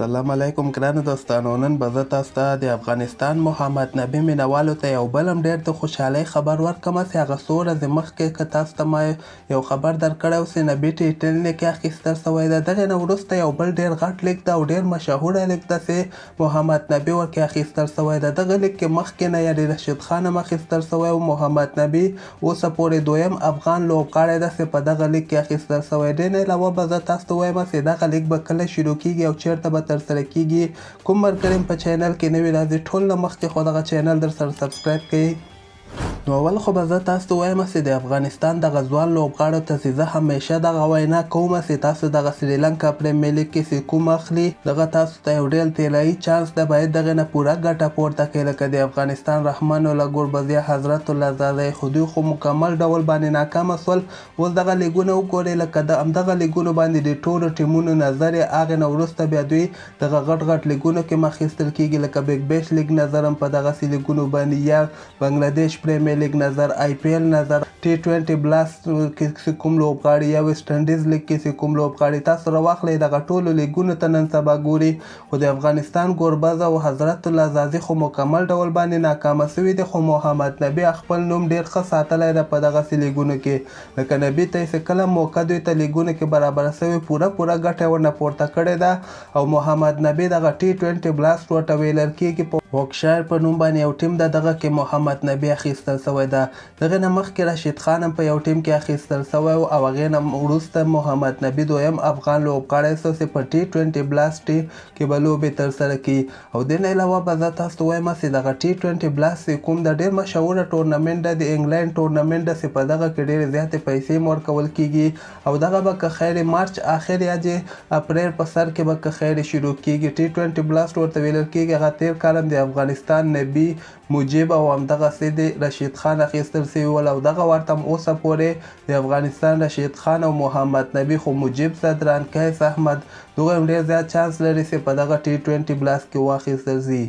السلام علیکم ګران دوستانو نن به زه تاسو ته د افغانستان محمد نبی مینوالو ته یو بل هم ډېر د خوشحالۍ خبر ورکوم چې هغه څو ورځې مخکې که تاسو ته ما یو خبر درکړی و چې نبي ټیټلنې کې اخیستل سوی ده دغې نه وروسته یو بل ډېر غټ لیک ده او ډېر مشهوره لیک ده چې محمد نبي ورکې اخیستل سوی ده دغه لیک کې مخکې نه یعنې رشید خان هم اخیستل سوی و محمد نبي اوسه پورې دویم افغان لوبغاړی ده چې په دغه لیک کې اخیستل سوی دې نه علاوه به زه تاسو ته وایم چې دغه لیک به کله شروع کیږي او چیرته به تر سره کیږي کوم مرکریم په چینل کې نوی راځي ټول نه مخکې خو دغه چینل در سره سبسکرایب کړئ نو اول خو به زه تاسو ته وایم چې د افغانستان د غزوان لوبغاړو ته چې زه همیشه دغه وینا کوم چې تاسو دغه سریلانکا پریمیر لیګ کې چې کوم اخلي دغه تاسو ته یو ډېر طلایي چانس ده باید دغې نه پوره ګټه پورته کړي لکه د افغانستان رحمان الله ګوربزیا حضرت الله زاده خودی خو مکمل ډول باندې ناکامه شول اوس دغه لیګونه وګورئ لکه د همدغه لیګونو باندې د ټولو ټیمونو نظر یې هغې نه وروسته بیا دوی دغه غټ غټ لیګونو کې مخ ایستل کیږي لکه بیګ بیش لیګ نظر هم په دغسې لیګونو باندې یا بنګلادیش پریمیر پریمیر لیګ نظر آی پی ایل نظر ټي 20 بلاست کې کوم لوبغاړي یا ویسټ انډیز لیګ کې کوم لوبغاړي تاسو راوخلې د غټولو لیګونو ته نن سبا ګوري خو د افغانستان ګورباز او حضرت الله زازي خو مکمل ډول باندې ناکام شوی دی خو محمد نبی خپل نوم ډیر ښه ساتلی دی په دغه لیګونو کې لکه نبی ته کله موقع دوی ته لیګونو کې برابر شوی پوره پوره ګټه ورنه پورته کړې ده او محمد نبی دغه ټي 20 بلاست ورته ویلر کېږي وکشایر په نوم باندې یو ټیم د دغه کې محمد نبی اخیستل اخیستل شوی ده دغه نه مخکې رشید خان هم په یو ټیم کې اخیستل شوی و او هغې نه وروسته محمد نبي دویم افغان لوبغاړی سو چې په ټي ټوینټي بلاس ټیم کې به لوبې ترسره کړي او دې نه علاوه به زه تاسو ته وایم چې دغه ټي ټوینټي بلاس کوم د ډېر مشهوره ټورنمنټ ده د انګلینډ ټورنمنټ ده چې په دغه کې ډېرې زیاتې پیسې مور کول کیږي او دغه به که خیر مارچ اخر یا د اپریل په سر کې به که خیر شروع کیږي ټي ټوینټي بلاست ورته ویل کیږي هغه تیر کالم د افغانستان نبی مجیب او همدغه سید رشید شهید خان اخیستل سوي ول او دغه ورته اوسه پورې د افغانستان له شهید خان او محمد نبی خو مجیب صدران قیس احمد دغه هم ډېر زیات چانس لري چې په دغه ټي 20 بلاس کې واخیستل شي